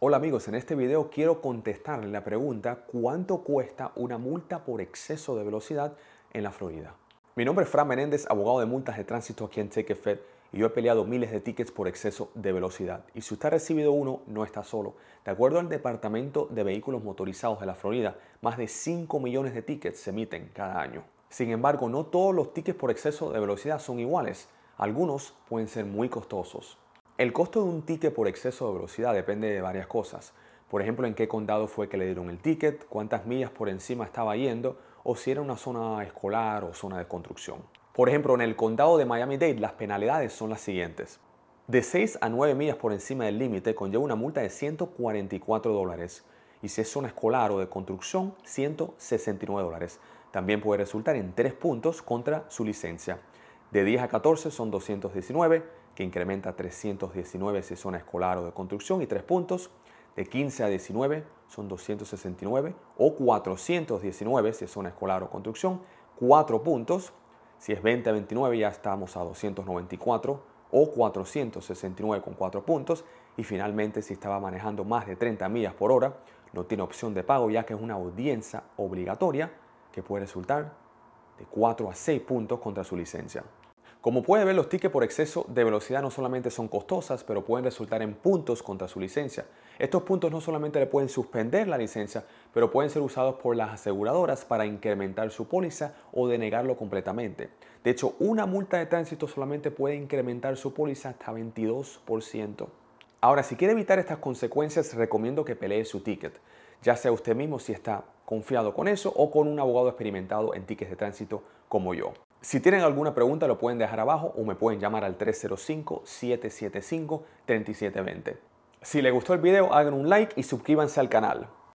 Hola amigos, en este video quiero contestarle la pregunta ¿cuánto cuesta una multa por exceso de velocidad en la Florida? Mi nombre es Fran Menéndez, abogado de multas de tránsito aquí en Fed y yo he peleado miles de tickets por exceso de velocidad. Y si usted ha recibido uno, no está solo. De acuerdo al Departamento de Vehículos Motorizados de la Florida, más de 5 millones de tickets se emiten cada año. Sin embargo, no todos los tickets por exceso de velocidad son iguales. Algunos pueden ser muy costosos. El costo de un ticket por exceso de velocidad depende de varias cosas. Por ejemplo, en qué condado fue que le dieron el ticket, cuántas millas por encima estaba yendo o si era una zona escolar o zona de construcción. Por ejemplo, en el condado de Miami-Dade las penalidades son las siguientes. De 6 a 9 millas por encima del límite conlleva una multa de 144 dólares y si es zona escolar o de construcción, 169 dólares. También puede resultar en 3 puntos contra su licencia. De 10 a 14 son 219, que incrementa 319 si es zona escolar o de construcción, y 3 puntos de 15 a 19 son 269, o 419 si es zona escolar o construcción, 4 puntos, si es 20 a 29 ya estamos a 294, o 469 con 4 puntos, y finalmente si estaba manejando más de 30 millas por hora, no tiene opción de pago ya que es una audiencia obligatoria que puede resultar de 4 a 6 puntos contra su licencia. Como puede ver, los tickets por exceso de velocidad no solamente son costosas, pero pueden resultar en puntos contra su licencia. Estos puntos no solamente le pueden suspender la licencia, pero pueden ser usados por las aseguradoras para incrementar su póliza o denegarlo completamente. De hecho, una multa de tránsito solamente puede incrementar su póliza hasta 22%. Ahora, si quiere evitar estas consecuencias, recomiendo que pelee su ticket, ya sea usted mismo si está confiado con eso o con un abogado experimentado en tickets de tránsito como yo. Si tienen alguna pregunta lo pueden dejar abajo o me pueden llamar al 305-775-3720. Si les gustó el video hagan un like y suscríbanse al canal.